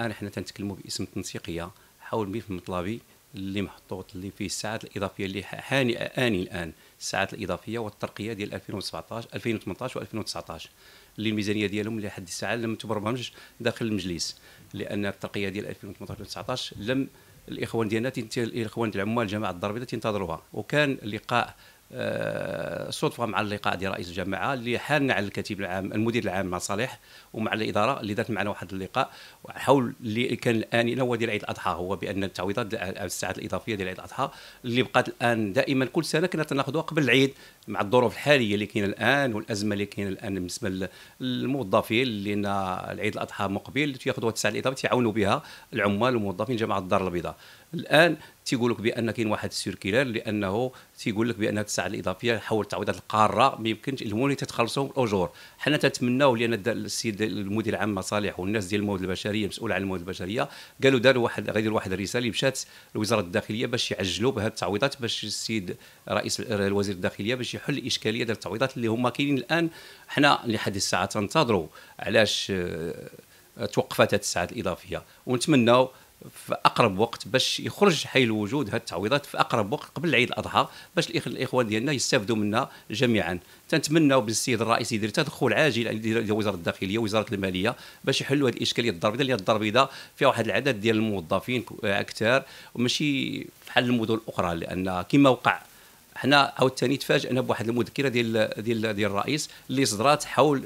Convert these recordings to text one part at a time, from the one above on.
الان حنا تنتكلموا باسم التنسيقيه حول ملف مطلبي اللي محطوط اللي فيه الساعات الاضافيه اللي هاني اني الان الساعات الاضافيه والترقيه ديال 2017 2018 و2019 اللي الميزانيه ديالهم لحد الساعه لم تبرمج داخل المجلس لان الترقيه ديال 2018 و2019 لم الاخوان ديالنا الاخوان العمال جماعه الضربيه تنتظروها وكان لقاء آه، صدفه مع اللقاء ديال رئيس الجامعه اللي حالنا على الكاتب العام المدير العام مع صالح ومع الاداره اللي دارت معنا واحد اللقاء حول اللي كان الان هو ديال عيد الاضحى هو بان التعويضات الساعات الاضافيه ديال عيد الاضحى اللي بقات الان دائما كل سنه كنا تناخذوها قبل العيد مع الظروف الحاليه اللي كاينه الان والازمه اللي كاينه الان بالنسبه للموظفين لان العيد الاضحى مقبل ياخذوا الساعه الاضافيه يعاونوا بها العمال والموظفين جماعه الدار البيضاء الان تيقول لك بان كاين واحد السيركيلار لانه تيقول لك بان الساعه الاضافيه حول تعويضات القاره ما يمكنش المولي تتخلصهم الاجور حنا تنتمناو لان السيد المدير العام مصالح والناس ديال الموارد البشريه مسؤول عن الموارد البشريه قالوا داروا واحد غادي واحد الرساله مشات لوزاره الداخليه باش يعجلوا بهذه التعويضات باش السيد رئيس الوزير الداخليه باش يحل الاشكاليه ديال التعويضات اللي هما كاينين الان حنا لحد الساعه تنتظروا علاش آه، توقفت هذه الساعات الاضافيه ونتمناو في اقرب وقت باش يخرج حي الوجود هاد التعويضات في اقرب وقت قبل عيد الاضحى باش الاخوان ديالنا يستافدوا منها جميعا تنتمناو بالسيد الرئيس يدير تدخل عاجل لوزاره وزاره الداخليه وزاره الماليه باش يحلوا هذه الاشكاليه الضربيده اللي الضربيده فيها واحد العدد ديال الموظفين اكثر وماشي بحال المدن الاخرى لان كما وقع حنا عاوتاني تفاجئنا بواحد المذكره ديال ديال ديال الرئيس اللي صدرات حول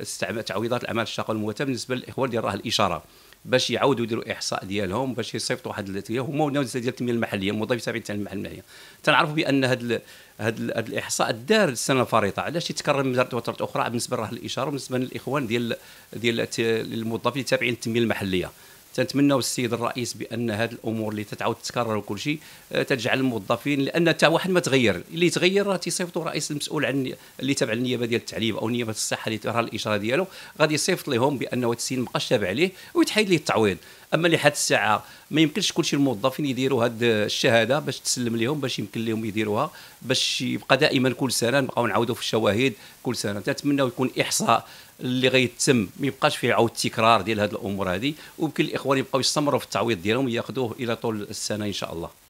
تعويضات الاعمال الشاقه والمواتاه بالنسبه للاخوان ديال راه الاشاره باش يعاودوا يديروا احصاء ديالهم باش يصيفطوا واحد هما وناس ديال التنميه المحليه موظفين تابعين تاع المحل المحليه تنعرفوا بان هاد ال... هاد الاحصاء دار السنه الفريطه علاش يتكرر مرات وترات اخرى بالنسبه لراه الاشاره وبالنسبه للاخوان ديال ديال الموظفين تابعين للتنميه المحليه تنتمناو السيد الرئيس بان هذه الامور اللي تتعاود تتكرر وكل شيء آه، تجعل الموظفين لان حتى واحد ما تغير اللي تغير راه تيصيفطوا رئيس المسؤول عن اللي تابع النيابه ديال التعليم او نيابه الصحه اللي راه الاشاره ديالو غادي يصيفط لهم بانه ما مابقاش تابع ليه ويتحيد ليه التعويض اما لحد الساعه ما يمكنش كلشي الموظفين يديروا هاد الشهاده باش تسلم لهم باش يمكن لهم يديروها باش يبقى دائما كل سنه نبقاو نعاودوا في الشواهد كل سنه تنتمناو يكون احصاء اللي غيتم ما يبقاش فيه عاود تكرار ديال هذه الامور هذه وبكل الاخوان يبقاو يستمروا في التعويض ديالهم ياخذوه الى طول السنه ان شاء الله